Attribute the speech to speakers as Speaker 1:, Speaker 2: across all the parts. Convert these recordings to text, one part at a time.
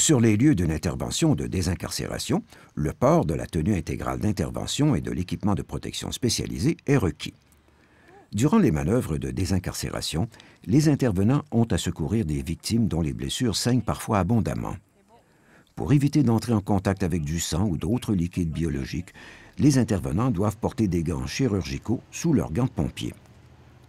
Speaker 1: Sur les lieux d'une intervention de désincarcération, le port de la tenue intégrale d'intervention et de l'équipement de protection spécialisé est requis. Durant les manœuvres de désincarcération, les intervenants ont à secourir des victimes dont les blessures saignent parfois abondamment. Pour éviter d'entrer en contact avec du sang ou d'autres liquides biologiques, les intervenants doivent porter des gants chirurgicaux sous leurs gants de pompiers.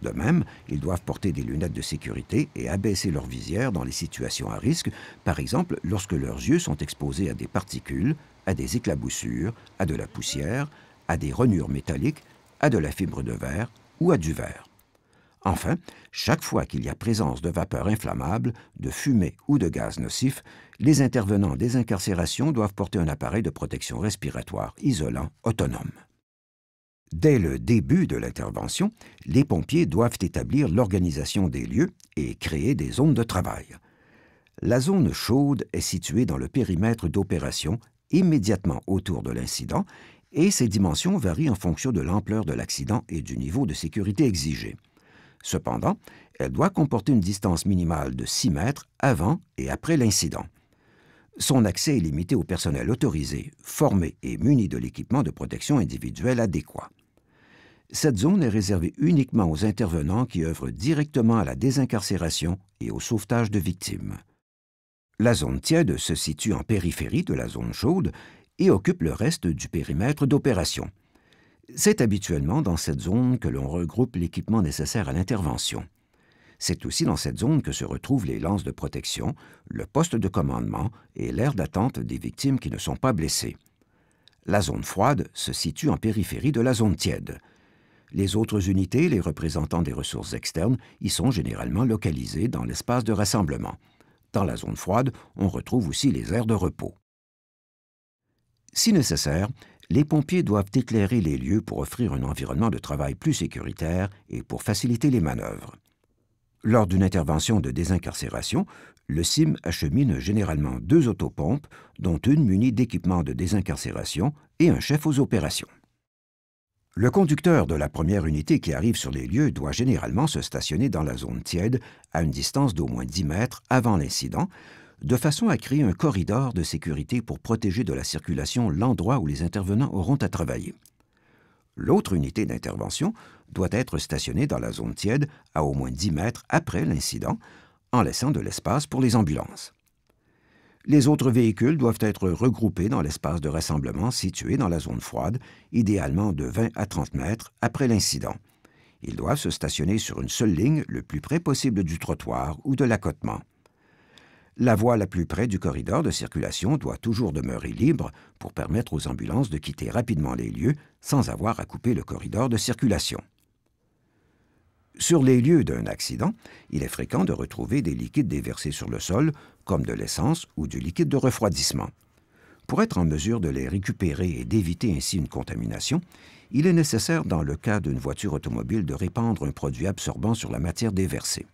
Speaker 1: De même, ils doivent porter des lunettes de sécurité et abaisser leur visière dans les situations à risque, par exemple lorsque leurs yeux sont exposés à des particules, à des éclaboussures, à de la poussière, à des renures métalliques, à de la fibre de verre ou à du verre. Enfin, chaque fois qu'il y a présence de vapeur inflammable, de fumée ou de gaz nocif, les intervenants des incarcérations doivent porter un appareil de protection respiratoire isolant autonome. Dès le début de l'intervention, les pompiers doivent établir l'organisation des lieux et créer des zones de travail. La zone chaude est située dans le périmètre d'opération immédiatement autour de l'incident et ses dimensions varient en fonction de l'ampleur de l'accident et du niveau de sécurité exigé. Cependant, elle doit comporter une distance minimale de 6 mètres avant et après l'incident. Son accès est limité au personnel autorisé, formé et muni de l'équipement de protection individuelle adéquat cette zone est réservée uniquement aux intervenants qui œuvrent directement à la désincarcération et au sauvetage de victimes. La zone tiède se situe en périphérie de la zone chaude et occupe le reste du périmètre d'opération. C'est habituellement dans cette zone que l'on regroupe l'équipement nécessaire à l'intervention. C'est aussi dans cette zone que se retrouvent les lances de protection, le poste de commandement et l'aire d'attente des victimes qui ne sont pas blessées. La zone froide se situe en périphérie de la zone tiède. Les autres unités, les représentants des ressources externes, y sont généralement localisées dans l'espace de rassemblement. Dans la zone froide, on retrouve aussi les aires de repos. Si nécessaire, les pompiers doivent éclairer les lieux pour offrir un environnement de travail plus sécuritaire et pour faciliter les manœuvres. Lors d'une intervention de désincarcération, le CIM achemine généralement deux autopompes, dont une munie d'équipements de désincarcération et un chef aux opérations. Le conducteur de la première unité qui arrive sur les lieux doit généralement se stationner dans la zone tiède à une distance d'au moins 10 mètres avant l'incident, de façon à créer un corridor de sécurité pour protéger de la circulation l'endroit où les intervenants auront à travailler. L'autre unité d'intervention doit être stationnée dans la zone tiède à au moins 10 mètres après l'incident, en laissant de l'espace pour les ambulances. Les autres véhicules doivent être regroupés dans l'espace de rassemblement situé dans la zone froide, idéalement de 20 à 30 mètres après l'incident. Ils doivent se stationner sur une seule ligne le plus près possible du trottoir ou de l'accotement. La voie la plus près du corridor de circulation doit toujours demeurer libre pour permettre aux ambulances de quitter rapidement les lieux sans avoir à couper le corridor de circulation. Sur les lieux d'un accident, il est fréquent de retrouver des liquides déversés sur le sol, comme de l'essence ou du liquide de refroidissement. Pour être en mesure de les récupérer et d'éviter ainsi une contamination, il est nécessaire, dans le cas d'une voiture automobile, de répandre un produit absorbant sur la matière déversée.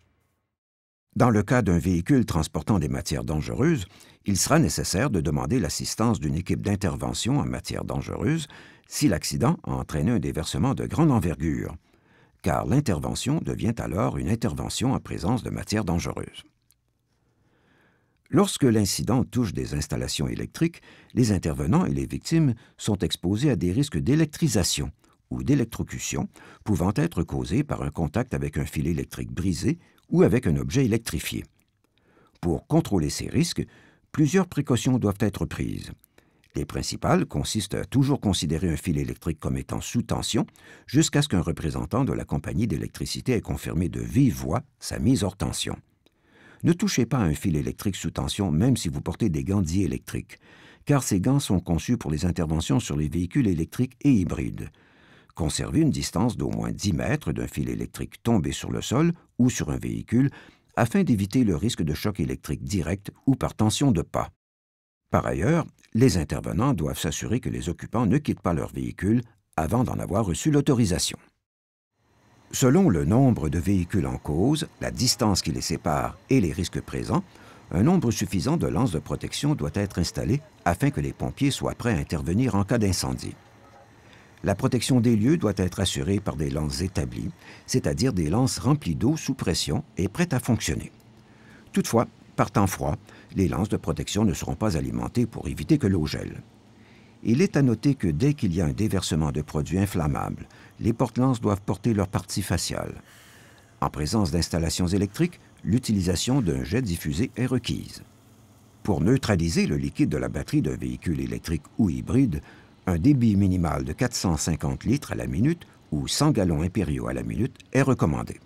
Speaker 1: Dans le cas d'un véhicule transportant des matières dangereuses, il sera nécessaire de demander l'assistance d'une équipe d'intervention en matière dangereuse si l'accident a entraîné un déversement de grande envergure car l'intervention devient alors une intervention en présence de matières dangereuses. Lorsque l'incident touche des installations électriques, les intervenants et les victimes sont exposés à des risques d'électrisation ou d'électrocution pouvant être causés par un contact avec un fil électrique brisé ou avec un objet électrifié. Pour contrôler ces risques, plusieurs précautions doivent être prises. Les principales consistent à toujours considérer un fil électrique comme étant sous tension jusqu'à ce qu'un représentant de la compagnie d'électricité ait confirmé de vive voix sa mise hors tension. Ne touchez pas un fil électrique sous tension même si vous portez des gants électriques car ces gants sont conçus pour les interventions sur les véhicules électriques et hybrides. Conservez une distance d'au moins 10 mètres d'un fil électrique tombé sur le sol ou sur un véhicule afin d'éviter le risque de choc électrique direct ou par tension de pas. Par ailleurs, les intervenants doivent s'assurer que les occupants ne quittent pas leur véhicule avant d'en avoir reçu l'autorisation. Selon le nombre de véhicules en cause, la distance qui les sépare et les risques présents, un nombre suffisant de lances de protection doit être installé afin que les pompiers soient prêts à intervenir en cas d'incendie. La protection des lieux doit être assurée par des lances établies, c'est-à-dire des lances remplies d'eau sous pression et prêtes à fonctionner. Toutefois, par temps froid, les lances de protection ne seront pas alimentées pour éviter que l'eau gèle. Il est à noter que dès qu'il y a un déversement de produits inflammables, les porte-lances doivent porter leur partie faciale. En présence d'installations électriques, l'utilisation d'un jet diffusé est requise. Pour neutraliser le liquide de la batterie d'un véhicule électrique ou hybride, un débit minimal de 450 litres à la minute ou 100 gallons impériaux à la minute est recommandé.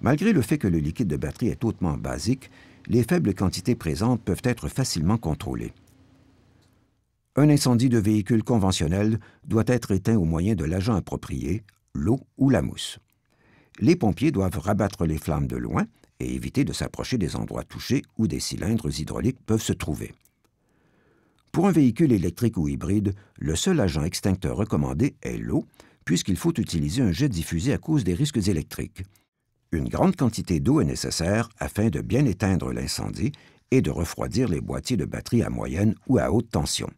Speaker 1: Malgré le fait que le liquide de batterie est hautement basique, les faibles quantités présentes peuvent être facilement contrôlées. Un incendie de véhicule conventionnel doit être éteint au moyen de l'agent approprié, l'eau ou la mousse. Les pompiers doivent rabattre les flammes de loin et éviter de s'approcher des endroits touchés où des cylindres hydrauliques peuvent se trouver. Pour un véhicule électrique ou hybride, le seul agent extincteur recommandé est l'eau, puisqu'il faut utiliser un jet diffusé à cause des risques électriques. Une grande quantité d'eau est nécessaire afin de bien éteindre l'incendie et de refroidir les boîtiers de batterie à moyenne ou à haute tension.